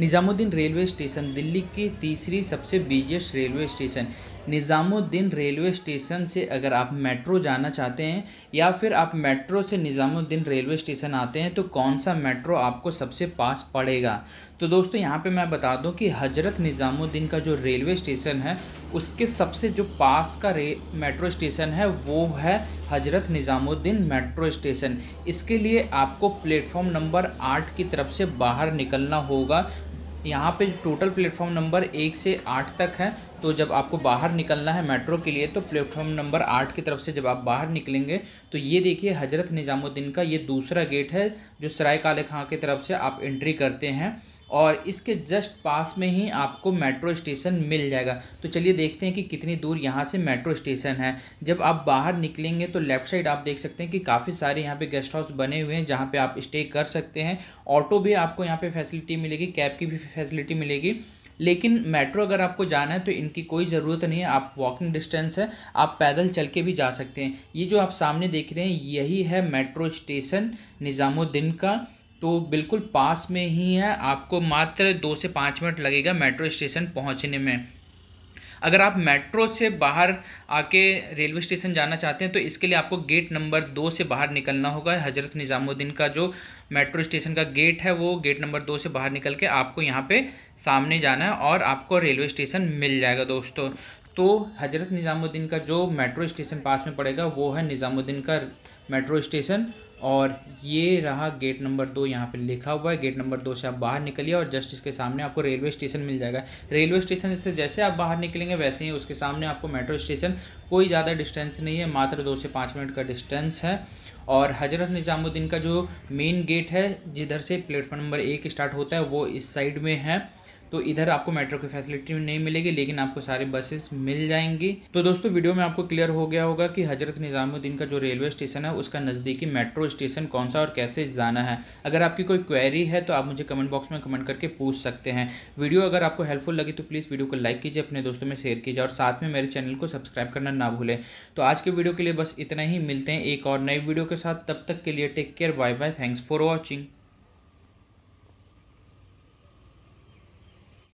Nizamuddin railway station Delhi की तीसरी सबसे busiest railway station Nizamuddin railway station से अगर आप मेट्रो जाना चाहते हैं या फिर आप मेट्रो से निज़ामुद्दीन रेलवे स्टेशन आते हैं तो कौन सा मेट्रो आपको सबसे पास पड़ेगा तो दोस्तों यहाँ पे मैं बता दूँ कि हज़रत निज़ामुद्दीन का जो रेलवे स्टेशन है उसके सबसे जो पास का रे मेट्रो स्टेशन है वो है हज़रत निज़ामुद्दीन मेट्रो स्टेशन इसके लिए आपको प्लेटफॉर्म नंबर आठ की तरफ से बाहर निकलना होगा यहाँ पे टोटल प्लेटफॉर्म नंबर एक से आठ तक है तो जब आपको बाहर निकलना है मेट्रो के लिए तो प्लेटफॉर्म नंबर आठ की तरफ से जब आप बाहर निकलेंगे तो ये देखिए हज़रत निज़ामुद्दीन का ये दूसरा गेट है जो सराय काले खां की तरफ से आप एंट्री करते हैं और इसके जस्ट पास में ही आपको मेट्रो स्टेशन मिल जाएगा तो चलिए देखते हैं कि कितनी दूर यहाँ से मेट्रो स्टेशन है जब आप बाहर निकलेंगे तो लेफ्ट साइड आप देख सकते हैं कि काफ़ी सारे यहाँ पे गेस्ट हाउस बने हुए हैं जहाँ पे आप स्टे कर सकते हैं ऑटो भी आपको यहाँ पे फैसिलिटी मिलेगी कैब की भी फैसिलिटी मिलेगी लेकिन मेट्रो अगर आपको जाना है तो इनकी कोई ज़रूरत नहीं है आप वॉकिंग डिस्टेंस है आप पैदल चल के भी जा सकते हैं ये जो आप सामने देख रहे हैं यही है मेट्रो स्टेशन निज़ामुद्दीन का तो बिल्कुल पास में ही है आपको मात्र दो से पाँच मिनट लगेगा मेट्रो स्टेशन पहुंचने में अगर आप मेट्रो से बाहर आके रेलवे स्टेशन जाना चाहते हैं तो इसके लिए आपको गेट नंबर दो से बाहर निकलना होगा हज़रत निज़ामुद्दीन का जो मेट्रो स्टेशन का गेट है वो गेट नंबर दो से बाहर निकल के आपको यहाँ पे सामने जाना है और आपको रेलवे स्टेशन मिल जाएगा दोस्तों तो हज़रत निज़ामुद्दीन का जो मेट्रो स्टेशन पास में पड़ेगा वो है निज़ामुद्दीन का मेट्रो स्टेशन और ये रहा गेट नंबर दो यहाँ पे लिखा हुआ है गेट नंबर दो से आप बाहर निकलिए और जस्ट इसके सामने आपको रेलवे स्टेशन मिल जाएगा रेलवे स्टेशन से जैसे आप बाहर निकलेंगे वैसे ही उसके सामने आपको मेट्रो स्टेशन कोई ज़्यादा डिस्टेंस नहीं है मात्र दो से पाँच मिनट का डिस्टेंस है और हज़रत निज़ामुद्दीन का जो मेन गेट है जिधर से प्लेटफॉर्म नंबर एक स्टार्ट होता है वो इस साइड में है तो इधर आपको मेट्रो की फैसिलिटी नहीं मिलेगी लेकिन आपको सारे बसेस मिल जाएंगी तो दोस्तों वीडियो में आपको क्लियर हो गया होगा कि हजरत निज़ामुद्दीन का जो रेलवे स्टेशन है उसका नज़दीकी मेट्रो स्टेशन कौन सा और कैसे जाना है अगर आपकी कोई क्वेरी है तो आप मुझे कमेंट बॉक्स में कमेंट करके पूछ सकते हैं वीडियो अगर आपको हेल्पफुल लगी तो प्लीज़ वीडियो को लाइक कीजिए अपने दोस्तों में शेयर कीजिए और साथ में मेरे चैनल को सब्सक्राइब करना ना भूलें तो आज के वीडियो के लिए बस इतना ही मिलते हैं एक और नई वीडियो के साथ तब तक के लिए take care bye bye thanks for watching